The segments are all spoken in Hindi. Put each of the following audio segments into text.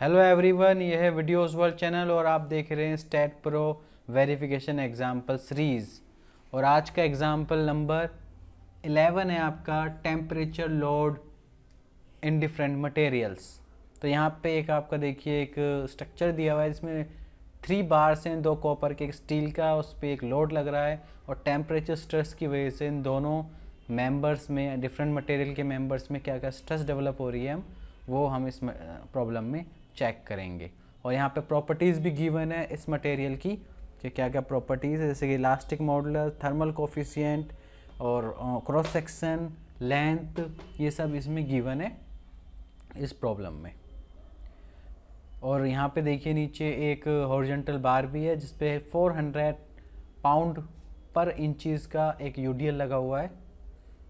हेलो एवरीवन यह है वीडियोस वर्ल्ड चैनल और आप देख रहे हैं STAAD Pro verification example series और आज का एग्जाम्पल नंबर 11 है आपका temperature load in different materials तो यहाँ पे एक आपका देखिए एक स्ट्रक्चर दिया हुआ है जिसमें थ्री बार्स हैं दो कॉपर के एक स्टील का उस पर एक लोड लग रहा है और टेम्परेचर स्ट्रेस की वजह से इन दोनों मेंबर्स में डिफरेंट मटेरियल के मेंबर्स में क्या क्या स्ट्रेस डेवलप हो रही है हम वो हम इस प्रॉब्लम में चेक करेंगे और यहाँ पे प्रॉपर्टीज़ भी गिवन है इस मटेरियल की कि क्या क्या प्रॉपर्टीज़ है जैसे कि इलास्टिक मॉडलर थर्मल कोफिशियंट और क्रॉस सेक्शन लेंथ ये सब इसमें गिवन है इस प्रॉब्लम में और यहाँ पे देखिए नीचे एक हॉर्जेंटल बार भी है जिसपे 400 पाउंड पर इंचीज़ का एक यूडीएल लगा हुआ है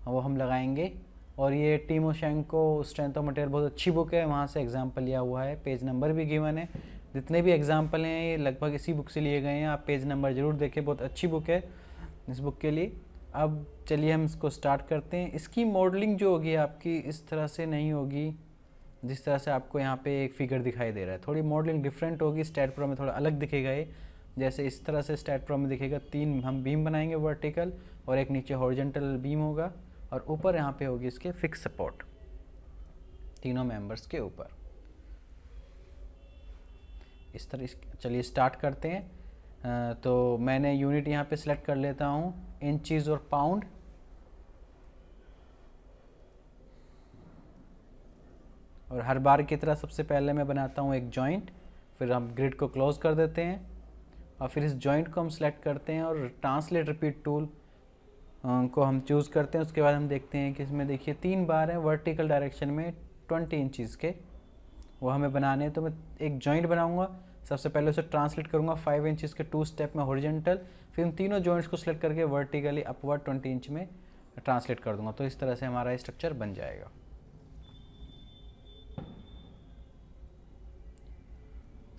वो हम लगाएंगे और ये Timoshenko strength of material बहुत अच्छी बुक है वहाँ से एग्जाम्पल लिया हुआ है पेज नंबर भी गिवन है जितने भी एग्जाम्पल हैं ये लगभग इसी बुक से लिए गए हैं आप पेज नंबर ज़रूर देखें बहुत अच्छी बुक है इस बुक के लिए अब चलिए हम इसको स्टार्ट करते हैं इसकी मॉडलिंग जो होगी आपकी इस तरह से नहीं होगी जिस तरह से आपको यहाँ पे एक फिगर दिखाई दे रहा है थोड़ी मॉडलिंग डिफरेंट होगी स्टेट प्रो में थोड़ा अलग दिखेगा ये जैसे इस तरह से स्टेट प्रो में दिखेगा तीन हम बीम बनाएंगे वर्टिकल और एक नीचे हॉरिजेंटल बीम होगा और ऊपर यहाँ पे होगी इसके फिक्स सपोर्ट तीनों मेंबर्स के ऊपर इस तरह चलिए स्टार्ट करते हैं तो मैंने यूनिट यहाँ पे सिलेक्ट कर लेता हूँ इंचीज़ और पाउंड और हर बार की तरह सबसे पहले मैं बनाता हूँ एक जॉइंट फिर हम ग्रिड को क्लोज कर देते हैं और फिर इस जॉइंट को हम सिलेक्ट करते हैं और ट्रांसलेट रिपीट टूल को हम चूज़ करते हैं उसके बाद हम देखते हैं कि इसमें देखिए तीन बार हैं वर्टिकल डायरेक्शन में ट्वेंटी इंचज़ के वो हमें बनाने हैं तो मैं एक जॉइंट बनाऊंगा सबसे पहले उसे ट्रांसलेट करूँगा फाइव इंचज़ के टू स्टेप में हॉरिजेंटल फिर उन तीनों जॉइंट्स को सिलेक्ट करके वर्टिकली अपवर्ड ट्वेंटी इंच में ट्रांसलेट कर दूंगा तो इस तरह से हमारा स्ट्रक्चर बन जाएगा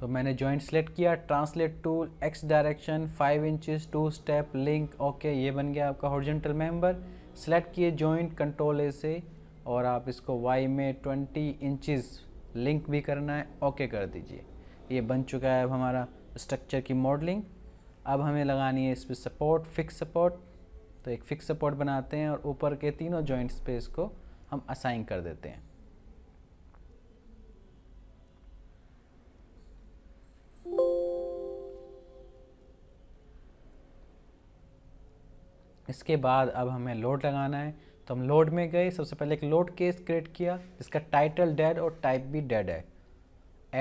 तो मैंने जॉइंट सेलेक्ट किया translate tool X direction five inches two step link okay ये बन गया आपका हॉर्जेंटल मेम्बर सेलेक्ट किए जॉइंट कंट्रोल ए से और आप इसको वाई में ट्वेंटी इंचज लिंक भी करना है ओके कर दीजिए ये बन चुका है अब हमारा स्ट्रक्चर की मॉडलिंग अब हमें लगानी है इस पर सपोर्ट फिक्स सपोर्ट तो एक फिक्स सपोर्ट बनाते हैं और ऊपर के तीनों जॉइंट स्पेस को हम असाइन कर देते हैं इसके बाद अब हमें लोड लगाना है तो हम लोड में गए सबसे पहले एक लोड केस क्रिएट किया जिसका टाइटल डेड और टाइप भी डेड है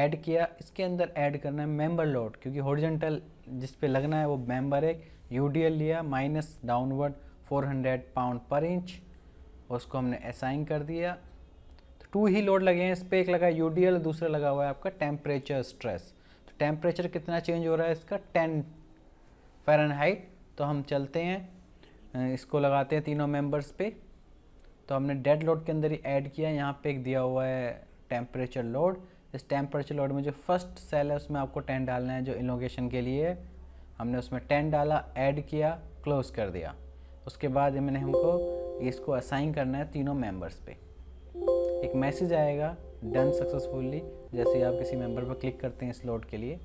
ऐड किया इसके अंदर ऐड करना है मेंबर लोड क्योंकि होरिजेंटल जिस पे लगना है वो मेंबर है यू लिया minus downward 400 pound per inch उसको हमने असाइन कर दिया तो टू ही लोड लगे हैं इस पर एक लगा यू दूसरा लगा हुआ है आपका टेम्परेचर स्ट्रेस तो टेम्परेचर कितना चेंज हो रहा है इसका टेन फ़ारेनहाइट तो हम चलते हैं इसको लगाते हैं तीनों मेंबर्स पे तो हमने डेड लोड के अंदर ही ऐड किया यहाँ पे एक दिया हुआ है टेम्परेचर लोड इस टेम्परेचर लोड में जो फर्स्ट सेल है उसमें आपको टेन डालना है जो इलोगेशन के लिए हमने उसमें टेन डाला ऐड किया क्लोज कर दिया उसके बाद मैंने हमको इसको असाइन करना है तीनों मेंबर्स पे एक मैसेज आएगा डन सक्सेसफुली जैसे आप किसी मेंबर पर क्लिक करते हैं इस लोड के लिए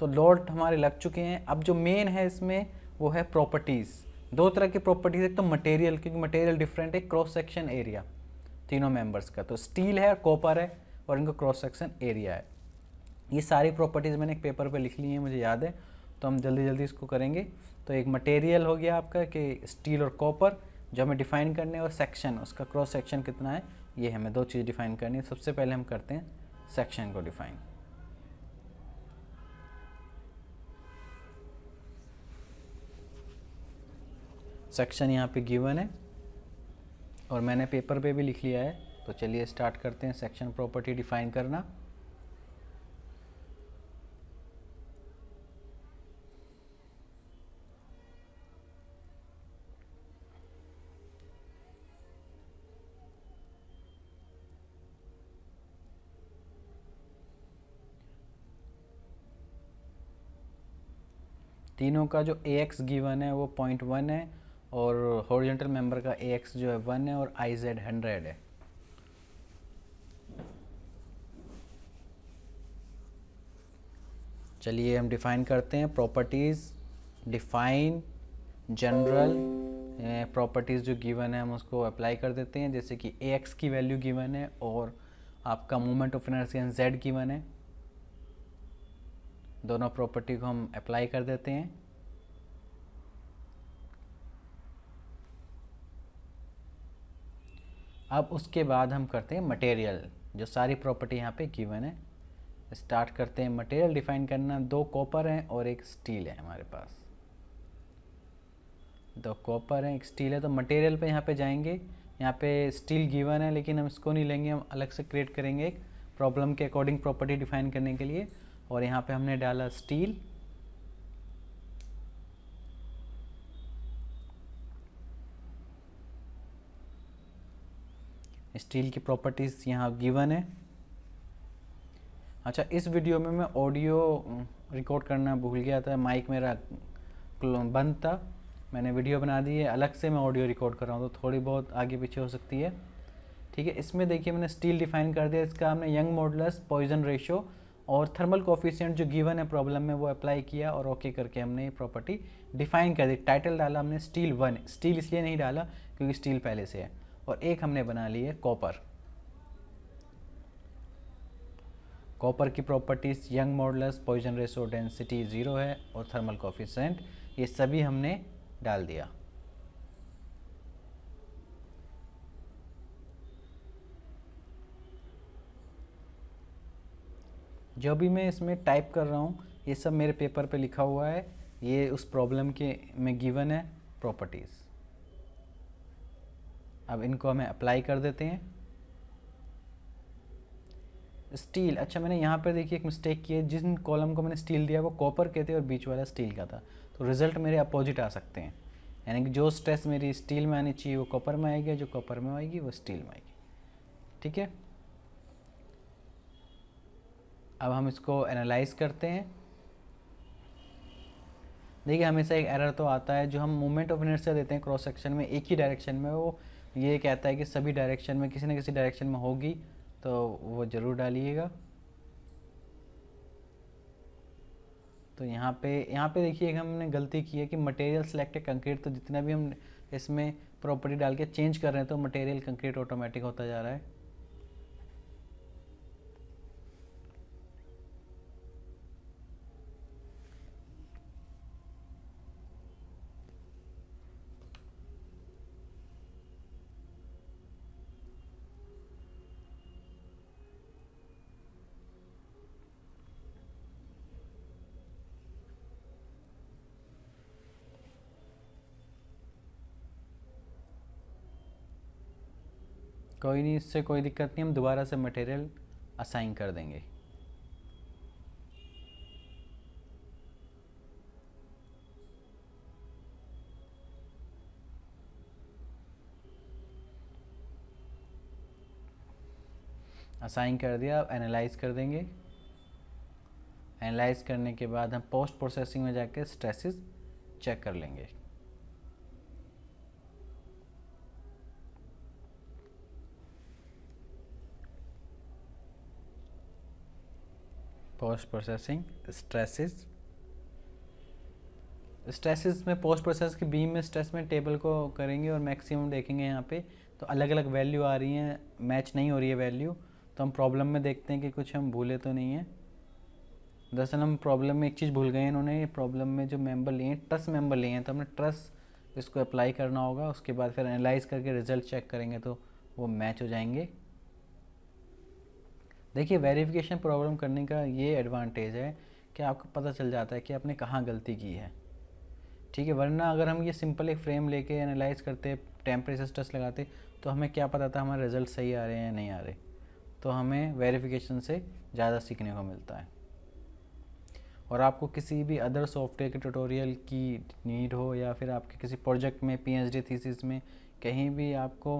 तो लोड हमारे लग चुके हैं अब जो मेन है इसमें वो है प्रॉपर्टीज़ दो तरह की प्रॉपर्टीज एक तो मटेरियल क्योंकि मटेरियल डिफरेंट है क्रॉस सेक्शन एरिया तीनों मेंबर्स का तो स्टील है और कॉपर है और इनका क्रॉस सेक्शन एरिया है ये सारी प्रॉपर्टीज़ मैंने एक पेपर पे लिख ली है मुझे याद है तो हम जल्दी जल्दी इसको करेंगे तो एक मटेरियल हो गया आपका कि स्टील और कॉपर जो हमें डिफाइन करने और सेक्शन उसका क्रॉस सेक्शन कितना है ये हमें दो चीज़ डिफाइन करनी है सबसे पहले हम करते हैं सेक्शन को डिफाइन सेक्शन यहाँ पे गिवन है और मैंने पेपर पे भी लिख लिया है तो चलिए स्टार्ट करते हैं सेक्शन प्रॉपर्टी डिफाइन करना तीनों का जो ए एक्स गिवन है वो पॉइंट वन है और हॉरिजेंटल मेंबर का ए एक्स जो है वन है और आई जेड हंड्रेड है चलिए हम डिफाइन करते हैं प्रॉपर्टीज़ डिफाइन जनरल प्रॉपर्टीज़ जो गिवन है हम उसको अप्लाई कर देते हैं जैसे कि ए एक्स की वैल्यू गिवन है और आपका moment of inertia Z given है दोनों प्रॉपर्टी को हम अप्लाई कर देते हैं अब उसके बाद हम करते हैं मटेरियल जो सारी प्रॉपर्टी यहाँ पे गिवन है स्टार्ट करते हैं मटेरियल डिफाइन करना दो कॉपर हैं और एक स्टील है हमारे पास दो कॉपर हैं एक स्टील है तो मटेरियल पे यहाँ पे जाएंगे यहाँ पे स्टील गिवन है लेकिन हम इसको नहीं लेंगे हम अलग से क्रिएट करेंगे एक प्रॉब्लम के अकॉर्डिंग प्रॉपर्टी डिफाइन करने के लिए और यहाँ पर हमने डाला स्टील स्टील की प्रॉपर्टीज़ यहाँ गिवन है अच्छा इस वीडियो में मैं ऑडियो रिकॉर्ड करना भूल गया था माइक मेरा बंद था मैंने वीडियो बना दी है अलग से मैं ऑडियो रिकॉर्ड कर रहा हूँ तो थोड़ी बहुत आगे पीछे हो सकती है ठीक है इसमें देखिए मैंने स्टील डिफाइन कर दिया इसका हमने यंग मॉडल्स पॉइजन रेशो और थर्मल कोफिशियंट जो गिवन है प्रॉब्लम में वो अप्लाई किया और ओके करके हमने ये प्रॉपर्टी डिफाइन कर दी टाइटल डाला हमने स्टील वन स्टील इसलिए नहीं डाला क्योंकि स्टील पहले से है और एक हमने बना ली है कॉपर कॉपर की properties Young modulus Poisson's ratio density zero है और थर्मल कॉफिशेंट ये सभी हमने डाल दिया जो भी मैं इसमें टाइप कर रहा हूँ ये सब मेरे पेपर पे लिखा हुआ है ये उस प्रॉब्लम के में गिवन है प्रॉपर्टीज़ अब इनको हमें अप्लाई कर देते हैं स्टील अच्छा मैंने यहाँ पर देखिए एक मिस्टेक की है जिन कॉलम को मैंने स्टील दिया वो कॉपर के थे और बीच वाला स्टील का था तो रिजल्ट मेरे अपोजिट आ सकते हैं यानी कि जो स्ट्रेस मेरी स्टील में आनी चाहिए वो कॉपर में आएगी जो कॉपर में आएगी वो स्टील में आएगी ठीक है अब हम इसको एनालाइज करते हैं देखिए हमेशा एक एरर तो आता है जो हम मोमेंट ऑफ इनर्शिया देते हैं क्रॉस सेक्शन में एक ही डायरेक्शन में वो ये कहता है कि सभी डायरेक्शन में किसी न किसी डायरेक्शन में होगी तो वो ज़रूर डालिएगा तो यहाँ पे यहाँ पे देखिए हमने गलती की है कि मटेरियल सिलेक्टेड कंक्रीट तो जितना भी हम इसमें प्रॉपर्टी डाल के चेंज कर रहे हैं तो मटेरियल कंक्रीट ऑटोमेटिक होता जा रहा है कोई नहीं इससे कोई दिक्कत नहीं हम दोबारा से मटेरियल असाइन कर देंगे असाइन कर दिया अब एनालाइज कर देंगे एनालाइज करने के बाद हम पोस्ट प्रोसेसिंग में जाकर स्ट्रेसेस चेक कर लेंगे पोस्ट प्रोसेसिंग स्ट्रेसेस स्ट्रेसेस में पोस्ट प्रोसेस के बीम में स्ट्रेस में टेबल को करेंगे और मैक्सिमम देखेंगे यहाँ पे तो अलग अलग वैल्यू आ रही हैं मैच नहीं हो रही है वैल्यू तो हम प्रॉब्लम में देखते हैं कि कुछ हम भूले तो नहीं हैं दरअसल हम प्रॉब्लम में एक चीज़ भूल गए इन्होंने प्रॉब्लम में जो मेंबर लिए हैं ट्रस्ट मेंबर लिए हैं तो हमने ट्रस्ट इसको अप्लाई करना होगा उसके बाद फिर एनालाइज करके रिजल्ट चेक करेंगे तो वो मैच हो जाएंगे देखिए वेरिफिकेशन प्रॉब्लम करने का ये एडवांटेज है कि आपको पता चल जाता है कि आपने कहाँ गलती की है ठीक है वरना अगर हम ये सिंपल एक फ्रेम लेके एनालाइज करते टेम्परेचर टेस्ट लगाते तो हमें क्या पता था हमारे रिजल्ट सही आ रहे हैं या नहीं आ रहे तो हमें वेरिफिकेशन से ज़्यादा सीखने को मिलता है और आपको किसी भी अदर सॉफ्टवेयर के ट्यूटोरियल की नीड हो या फिर आपके किसी प्रोजेक्ट में पीएचडी थीसिस में कहीं भी आपको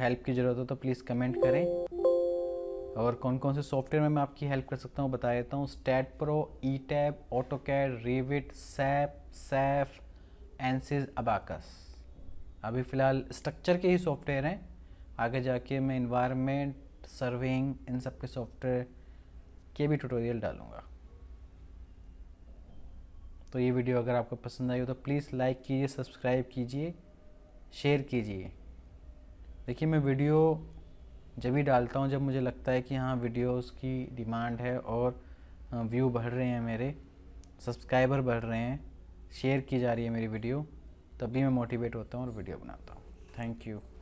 हेल्प की ज़रूरत हो तो प्लीज़ कमेंट करें और कौन कौन से सॉफ्टवेयर में मैं आपकी हेल्प कर सकता हूँ बता देता हूँ STAAD Pro ETABS AutoCAD Revit SAP SAFE ANSYS Abaqus अभी फ़िलहाल स्ट्रक्चर के ही सॉफ्टवेयर हैं आगे जाके मैं इन्वायरमेंट सर्विंग इन सब के सॉफ्टवेयर के भी ट्यूटोरियल डालूँगा तो ये वीडियो अगर आपको पसंद आई हो तो प्लीज़ लाइक कीजिए सब्सक्राइब कीजिए शेयर कीजिए देखिए मैं वीडियो जब भी डालता हूँ जब मुझे लगता है कि हाँ वीडियोस की डिमांड है और व्यू बढ़ रहे हैं मेरे सब्सक्राइबर बढ़ रहे हैं शेयर की जा रही है मेरी वीडियो तब भी मैं मोटिवेट होता हूँ और वीडियो बनाता हूँ थैंक यू